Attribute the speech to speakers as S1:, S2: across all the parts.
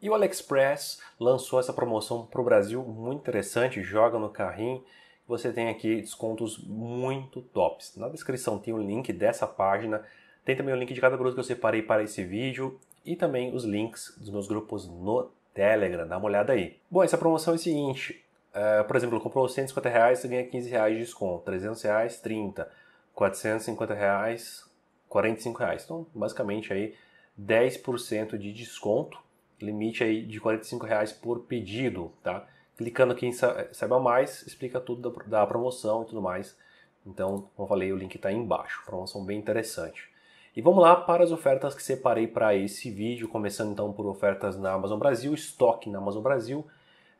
S1: E o AliExpress lançou essa promoção para o Brasil muito interessante, joga no carrinho. Você tem aqui descontos muito tops. Na descrição tem o link dessa página, tem também o link de cada produto que eu separei para esse vídeo e também os links dos meus grupos no Telegram. Dá uma olhada aí. Bom, essa promoção é o seguinte: uh, por exemplo, comprou 150 reais, você ganha 15 reais de desconto, 300 reais, 30, 450 reais, 45 reais. Então, basicamente aí 10% de desconto limite aí de 45 reais por pedido, tá? Clicando aqui em saiba mais, explica tudo da, da promoção e tudo mais. Então, como eu falei, o link está aí embaixo. Promoção bem interessante. E vamos lá para as ofertas que separei para esse vídeo, começando então por ofertas na Amazon Brasil, estoque na Amazon Brasil.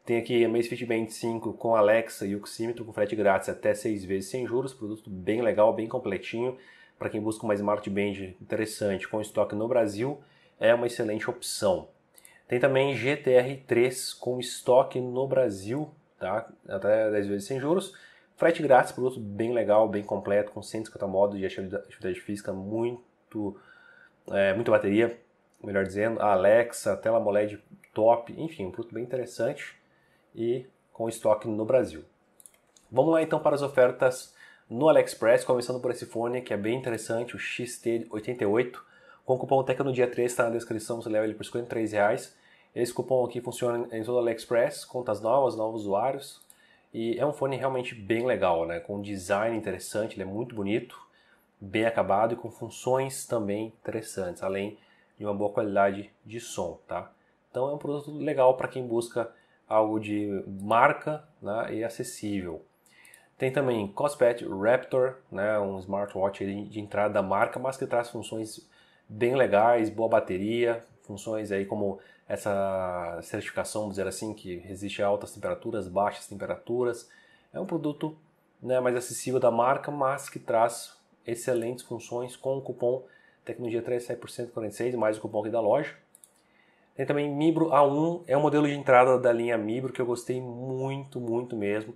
S1: Tem aqui a Amazfit Band 5 com Alexa e oxímetro com frete grátis até 6 vezes sem juros, produto bem legal, bem completinho, para quem busca uma Smart Band interessante com estoque no Brasil, é uma excelente opção. Tem também GTR3 com estoque no Brasil, tá? até 10 vezes sem juros. Frete grátis, produto bem legal, bem completo, com 150 modos de atividade física, muito, é, muita bateria, melhor dizendo, Alexa, tela AMOLED top, enfim, um produto bem interessante e com estoque no Brasil. Vamos lá então para as ofertas no AliExpress, começando por esse fone que é bem interessante, o XT88 com o cupom no Dia 3 está na descrição, você leva ele por 53 reais. Esse cupom aqui funciona em todo o AliExpress, contas novas, novos usuários. E é um fone realmente bem legal, né? com um design interessante, ele é muito bonito, bem acabado e com funções também interessantes, além de uma boa qualidade de som. Tá? Então é um produto legal para quem busca algo de marca né? e acessível. Tem também Cospet Raptor, né? um smartwatch de entrada da marca, mas que traz funções bem legais, boa bateria, funções aí como essa certificação, vamos dizer assim, que resiste a altas temperaturas, baixas temperaturas. É um produto né, mais acessível da marca, mas que traz excelentes funções com o cupom Tecnologia 3 sai mais o cupom aqui da loja. Tem também Mibro A1, é um modelo de entrada da linha Mibro que eu gostei muito, muito mesmo.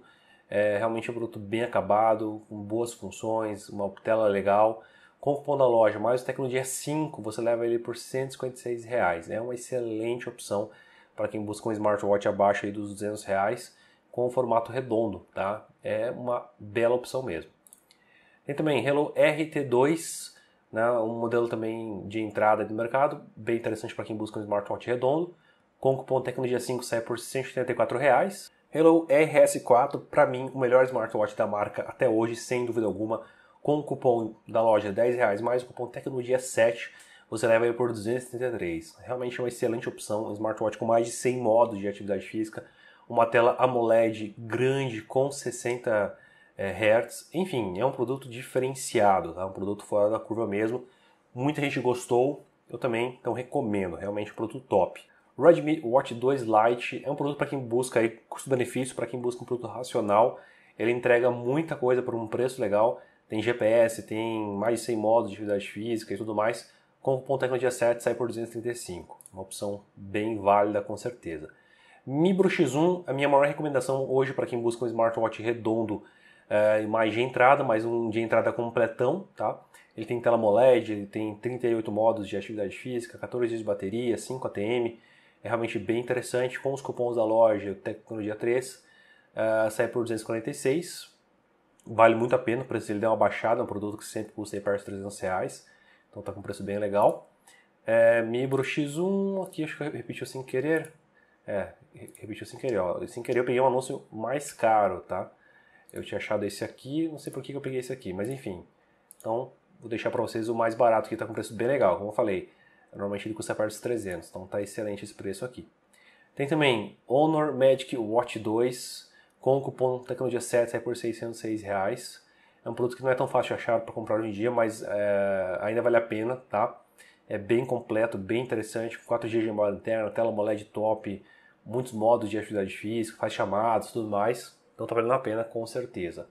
S1: É realmente é um produto bem acabado, com boas funções, uma tela legal. Compra na loja, mais o Tecnodia 5, você leva ele por R$ 156. Reais. Né? É uma excelente opção para quem busca um smartwatch abaixo aí dos 200 reais com o formato redondo, tá? É uma bela opção mesmo. Tem também Hello RT2, né, um modelo também de entrada do mercado, bem interessante para quem busca um smartwatch redondo. Com o cupom Tecnologia 5 sai por R$ Reais. Hello RS4, para mim, o melhor smartwatch da marca até hoje, sem dúvida alguma. Com o cupom da loja 10 reais mais o cupom Tecnologia 7, você leva ele por 233. Realmente é uma excelente opção, um smartwatch com mais de 100 modos de atividade física, uma tela AMOLED grande com 60 eh, hertz Hz. Enfim, é um produto diferenciado, tá? um produto fora da curva mesmo. Muita gente gostou, eu também, então recomendo, realmente um produto top. Redmi Watch 2 Lite é um produto para quem busca custo-benefício, para quem busca um produto racional. Ele entrega muita coisa por um preço legal tem GPS, tem mais de 100 modos de atividade física e tudo mais. Com o ponto tecnologia 7 sai por 235. Uma opção bem válida com certeza. Mi X1, a minha maior recomendação hoje para quem busca um smartwatch redondo é, mais de entrada, mais um de entrada completão, tá? Ele tem tela AMOLED, ele tem 38 modos de atividade física, 14 dias de bateria, 5 ATM. É realmente bem interessante. Com os cupons da loja, Tecnologia 3, uh, eh, sai por 246. Vale muito a pena, o preço dele deu uma baixada, é um produto que sempre custa aí perto de 300 reais, então tá com um preço bem legal. É, Mibro X1, aqui acho que repetiu sem querer. É, repetiu sem querer, ó. Sem querer eu peguei um anúncio mais caro, tá? Eu tinha achado esse aqui, não sei por que eu peguei esse aqui, mas enfim. Então, vou deixar para vocês o mais barato, que tá com um preço bem legal, como eu falei. Normalmente ele custa perto dos 300, então tá excelente esse preço aqui. Tem também Honor Magic Watch 2, com o cupom Tecnologia 7 sai por 606 reais. É um produto que não é tão fácil de achar para comprar hoje em dia, mas é, ainda vale a pena, tá? É bem completo, bem interessante, 4 GB de memória interna, tela OLED top, muitos modos de atividade física, faz chamadas, tudo mais. Então tá valendo a pena, com certeza.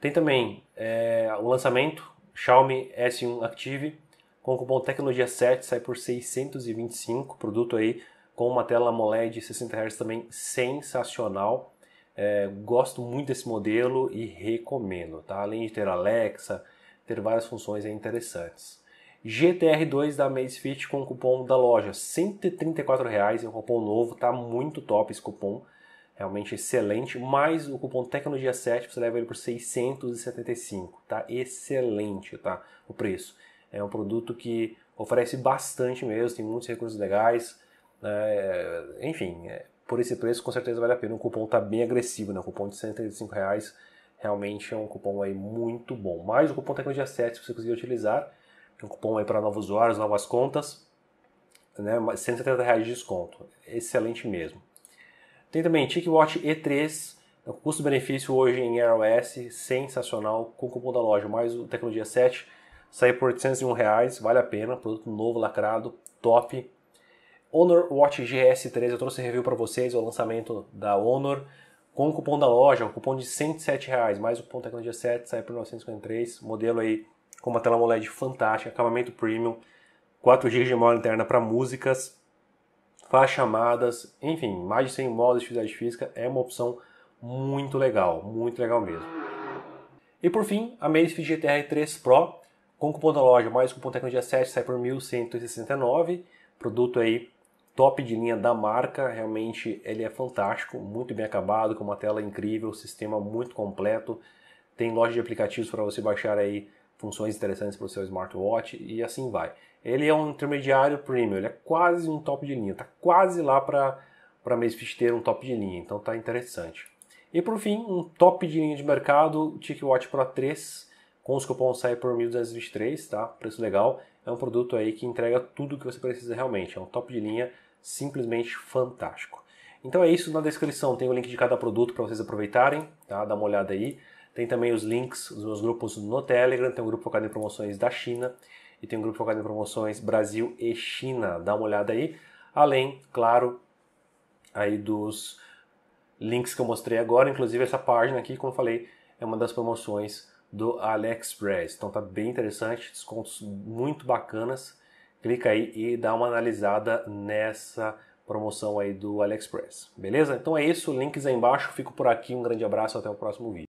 S1: Tem também é, o lançamento Xiaomi S1 Active com o cupom Tecnologia 7 sai por 625, produto aí com uma tela AMOLED 60 Hz também sensacional. É, gosto muito desse modelo e recomendo, tá? Além de ter Alexa, ter várias funções é interessantes. GTR2 da Amazfit com cupom da loja, R$134,00, é um cupom novo, tá muito top esse cupom, realmente excelente, mais o cupom Tecnologia 7, você leva ele por 675, tá? Excelente, tá? O preço. É um produto que oferece bastante mesmo, tem muitos recursos legais, é, enfim, é, por esse preço com certeza vale a pena. O cupom está bem agressivo, né? O cupom de 135 reais realmente é um cupom aí muito bom. Mas o cupom Tecnologia tá 7, se você conseguir utilizar, é um cupom aí para novos usuários, novas contas, né? 170 reais de desconto. Excelente mesmo. Tem também TicWatch E3, né? custo-benefício hoje em iOS, sensacional, com o cupom da loja, mais o Tecnologia 7, sai por 801 reais, vale a pena, produto novo, lacrado, top, Honor Watch GS3, eu trouxe review para vocês, o lançamento da Honor, com o cupom da loja, um cupom de 107 reais, mais o cupom Tecnologia 7, sai por 953, modelo aí com uma tela AMOLED fantástica, acabamento premium, 4 GB de memória interna para músicas, faz chamadas, enfim, mais de 100 modos de atividade física, é uma opção muito legal, muito legal mesmo. E por fim, a Amazfit GTR 3 Pro, com cupom da loja mais cupom Tecnologia 7, sai por 1.169, produto aí top de linha da marca, realmente ele é fantástico, muito bem acabado, com uma tela incrível, sistema muito completo, tem loja de aplicativos para você baixar aí funções interessantes para o seu smartwatch e assim vai. Ele é um intermediário premium, ele é quase um top de linha, está quase lá para para Macefit ter um top de linha, então tá interessante. E por fim, um top de linha de mercado, TicWatch Pro 3, com os cupons sai por 1223, tá? Preço legal. É um produto aí que entrega tudo o que você precisa realmente, é um top de linha simplesmente fantástico. Então é isso, na descrição tem o link de cada produto para vocês aproveitarem, tá? Dá uma olhada aí. Tem também os links dos meus grupos no Telegram, tem um grupo focado em promoções da China e tem um grupo focado em promoções Brasil e China. Dá uma olhada aí. Além, claro, aí dos links que eu mostrei agora, inclusive essa página aqui, como falei, é uma das promoções do AliExpress. Então tá bem interessante, descontos muito bacanas clica aí e dá uma analisada nessa promoção aí do AliExpress. Beleza? Então é isso, links aí embaixo. Fico por aqui, um grande abraço, até o próximo vídeo.